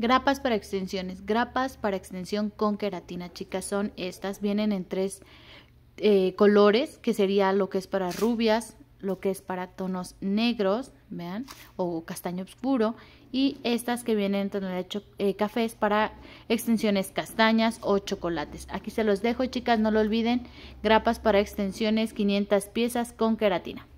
Grapas para extensiones. Grapas para extensión con queratina, chicas, son estas. Vienen en tres eh, colores, que sería lo que es para rubias, lo que es para tonos negros, vean, o castaño oscuro. Y estas que vienen en tono de eh, café cafés para extensiones castañas o chocolates. Aquí se los dejo, chicas, no lo olviden. Grapas para extensiones, 500 piezas con queratina.